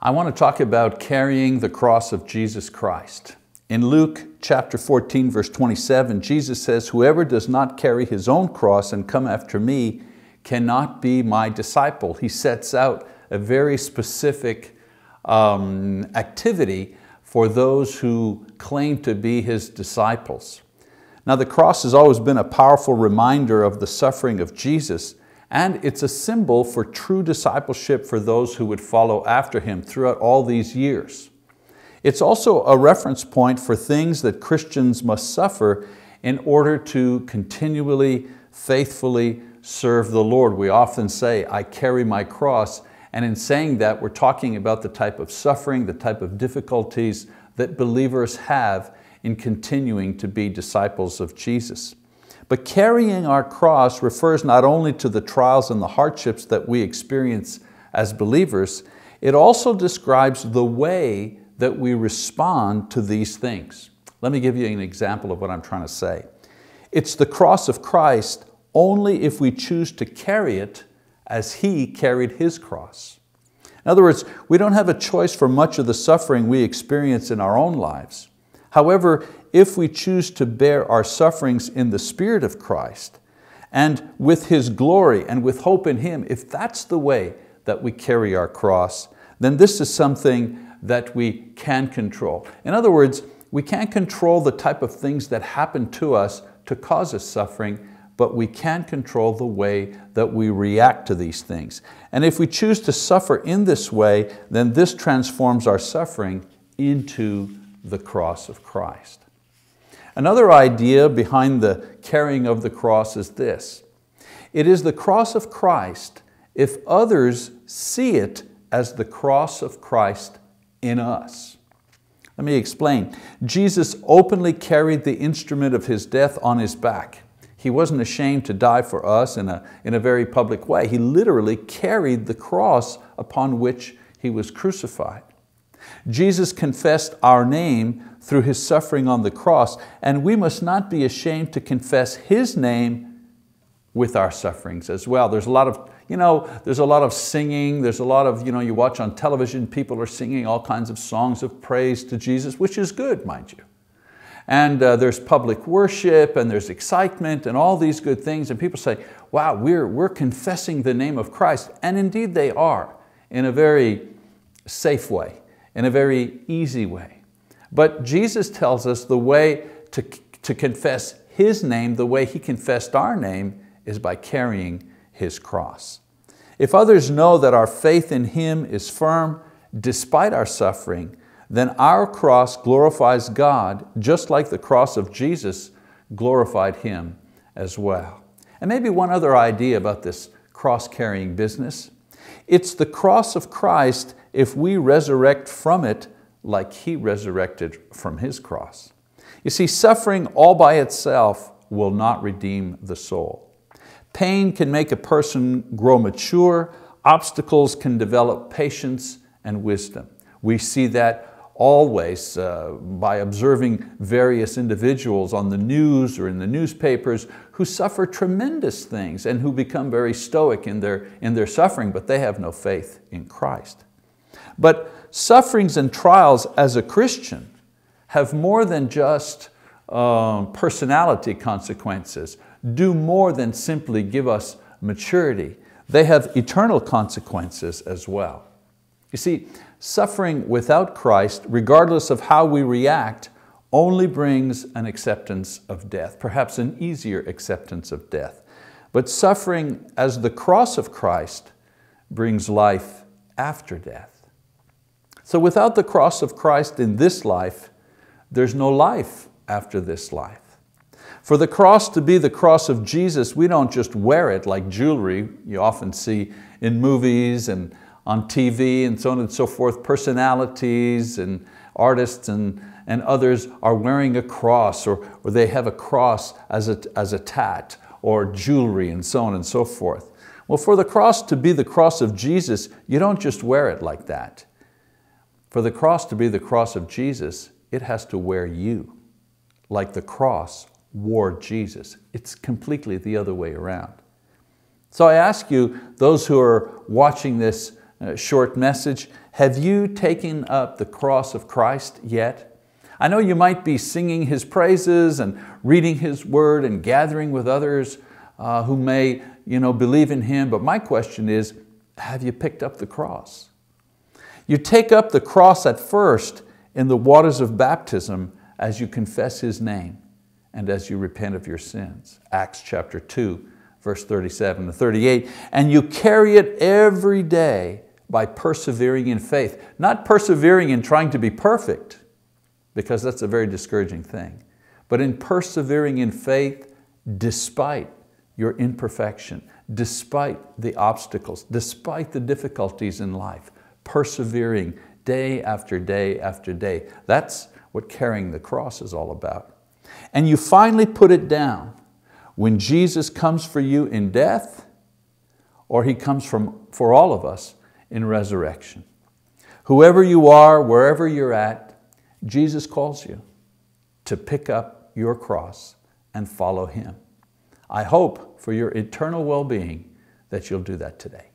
I want to talk about carrying the cross of Jesus Christ. In Luke chapter 14, verse 27, Jesus says, whoever does not carry his own cross and come after me cannot be my disciple. He sets out a very specific um, activity for those who claim to be his disciples. Now the cross has always been a powerful reminder of the suffering of Jesus and it's a symbol for true discipleship for those who would follow after him throughout all these years. It's also a reference point for things that Christians must suffer in order to continually, faithfully serve the Lord. We often say, I carry my cross, and in saying that, we're talking about the type of suffering, the type of difficulties that believers have in continuing to be disciples of Jesus. But carrying our cross refers not only to the trials and the hardships that we experience as believers, it also describes the way that we respond to these things. Let me give you an example of what I'm trying to say. It's the cross of Christ only if we choose to carry it as He carried His cross. In other words, we don't have a choice for much of the suffering we experience in our own lives. However, if we choose to bear our sufferings in the Spirit of Christ and with His glory and with hope in Him, if that's the way that we carry our cross, then this is something that we can control. In other words, we can't control the type of things that happen to us to cause us suffering, but we can control the way that we react to these things. And if we choose to suffer in this way, then this transforms our suffering into the cross of Christ. Another idea behind the carrying of the cross is this. It is the cross of Christ if others see it as the cross of Christ in us. Let me explain. Jesus openly carried the instrument of His death on His back. He wasn't ashamed to die for us in a, in a very public way. He literally carried the cross upon which He was crucified. Jesus confessed our name through His suffering on the cross, and we must not be ashamed to confess His name with our sufferings as well. There's a lot of, you know, there's a lot of singing, there's a lot of, you know, you watch on television, people are singing all kinds of songs of praise to Jesus, which is good, mind you. And uh, there's public worship and there's excitement and all these good things. And people say, wow, we're, we're confessing the name of Christ. And indeed they are in a very safe way in a very easy way. But Jesus tells us the way to, to confess His name, the way He confessed our name, is by carrying His cross. If others know that our faith in Him is firm despite our suffering, then our cross glorifies God just like the cross of Jesus glorified Him as well. And maybe one other idea about this cross-carrying business. It's the cross of Christ if we resurrect from it like he resurrected from his cross. You see, suffering all by itself will not redeem the soul. Pain can make a person grow mature, obstacles can develop patience and wisdom. We see that always uh, by observing various individuals on the news or in the newspapers who suffer tremendous things and who become very stoic in their, in their suffering, but they have no faith in Christ. But sufferings and trials as a Christian have more than just um, personality consequences, do more than simply give us maturity. They have eternal consequences as well. You see, suffering without Christ, regardless of how we react, only brings an acceptance of death, perhaps an easier acceptance of death. But suffering as the cross of Christ brings life after death. So without the cross of Christ in this life, there's no life after this life. For the cross to be the cross of Jesus, we don't just wear it like jewelry you often see in movies and on TV and so on and so forth. Personalities and artists and, and others are wearing a cross or, or they have a cross as a, as a tat or jewelry and so on and so forth. Well, for the cross to be the cross of Jesus, you don't just wear it like that. For the cross to be the cross of Jesus, it has to wear you, like the cross wore Jesus. It's completely the other way around. So I ask you, those who are watching this uh, short message, have you taken up the cross of Christ yet? I know you might be singing His praises and reading His word and gathering with others uh, who may you know, believe in Him, but my question is, have you picked up the cross? You take up the cross at first in the waters of baptism as you confess His name and as you repent of your sins. Acts chapter 2, verse 37 to 38. And you carry it every day by persevering in faith, not persevering in trying to be perfect, because that's a very discouraging thing, but in persevering in faith despite your imperfection, despite the obstacles, despite the difficulties in life, persevering day after day after day. That's what carrying the cross is all about. And you finally put it down when Jesus comes for you in death or He comes from, for all of us in resurrection. Whoever you are, wherever you're at, Jesus calls you to pick up your cross and follow Him. I hope for your eternal well-being that you'll do that today.